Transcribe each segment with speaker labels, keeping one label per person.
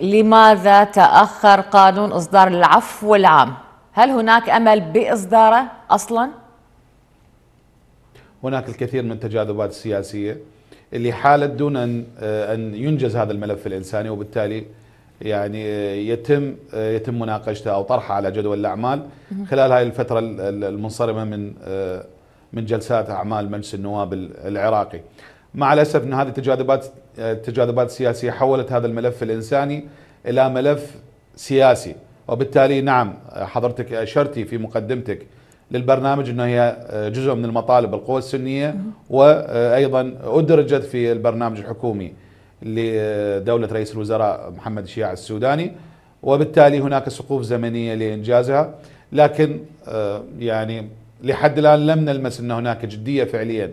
Speaker 1: لماذا تأخر قانون إصدار العفو العام؟ هل هناك أمل بإصداره أصلا؟
Speaker 2: هناك الكثير من التجاذبات السياسية اللي حالت دون أن آه، أن ينجز هذا الملف الإنساني وبالتالي يعني آه، يتم آه، يتم مناقشته أو طرحه على جدول الأعمال خلال هذه الفترة المنصرمة من من جلسات أعمال مجلس النواب العراقي مع الاسف ان هذه التجاذبات التجاذبات السياسيه حولت هذا الملف الانساني الى ملف سياسي وبالتالي نعم حضرتك اشرتي في مقدمتك للبرنامج انه هي جزء من المطالب القوى السنيه وايضا ادرجت في البرنامج الحكومي لدوله رئيس الوزراء محمد الشياع السوداني وبالتالي هناك سقوف زمنيه لانجازها لكن آه، يعني لحد الان لم نلمس ان هناك جديه فعليا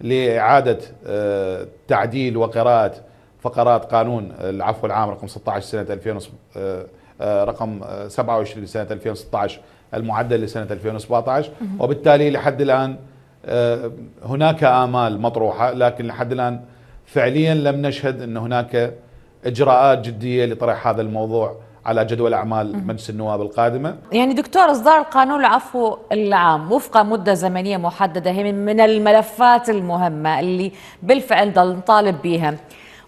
Speaker 2: لإعادة آه، تعديل وقراءة فقرات قانون العفو العام رقم 16 سنة 2000 آه، آه، رقم 27 لسنة 2016 المعدل لسنة 2017 وبالتالي لحد الآن هناك آمال مطروحة لكن لحد الآن فعليا لم نشهد أن هناك إجراءات جدية لطرح هذا الموضوع على جدول اعمال مجلس النواب القادمه.
Speaker 1: يعني دكتور اصدار القانون العفو العام وفق مده زمنيه محدده هي من الملفات المهمه اللي بالفعل نطالب بها.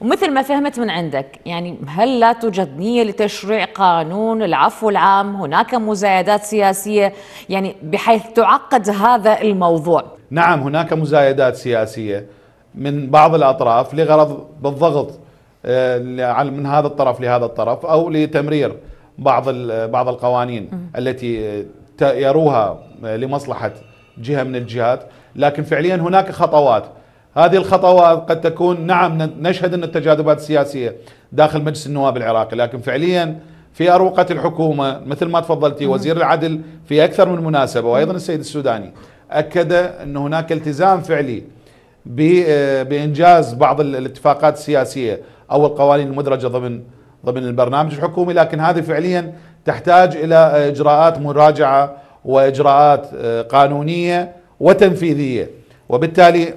Speaker 1: ومثل ما فهمت من عندك يعني هل لا توجد نية لتشريع قانون العفو العام هناك مزايدات سياسية يعني بحيث تعقد هذا الموضوع
Speaker 2: نعم هناك مزايدات سياسية من بعض الأطراف لغرض بالضغط من هذا الطرف لهذا الطرف او لتمرير بعض بعض القوانين التي يروها لمصلحه جهه من الجهات لكن فعليا هناك خطوات هذه الخطوات قد تكون نعم نشهد ان التجاذبات السياسيه داخل مجلس النواب العراقي لكن فعليا في اروقه الحكومه مثل ما تفضلتي وزير العدل في اكثر من مناسبه وايضا السيد السوداني اكد ان هناك التزام فعلي بانجاز بعض الاتفاقات السياسيه او القوانين المدرجه ضمن ضمن البرنامج الحكومي لكن هذه فعليا تحتاج الى آه، اجراءات مراجعه واجراءات آه، قانونيه وتنفيذيه وبالتالي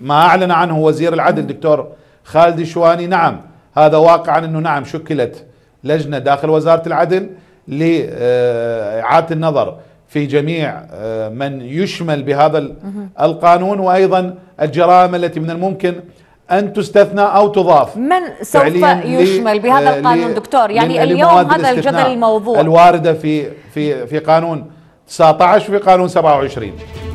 Speaker 2: ما اعلن عنه وزير العدل دكتور خالد شواني نعم هذا واقعا انه نعم شكلت لجنه داخل وزاره العدل لاعاده آه، النظر في جميع من يشمل بهذا القانون وايضا الجرائم التي من الممكن أن تستثنى أو تضاف من
Speaker 1: سوف يشمل بهذا آه، القانون دكتور يعني اليوم هذا الجدل الموضوع
Speaker 2: الواردة في, في, في قانون 19 في قانون 27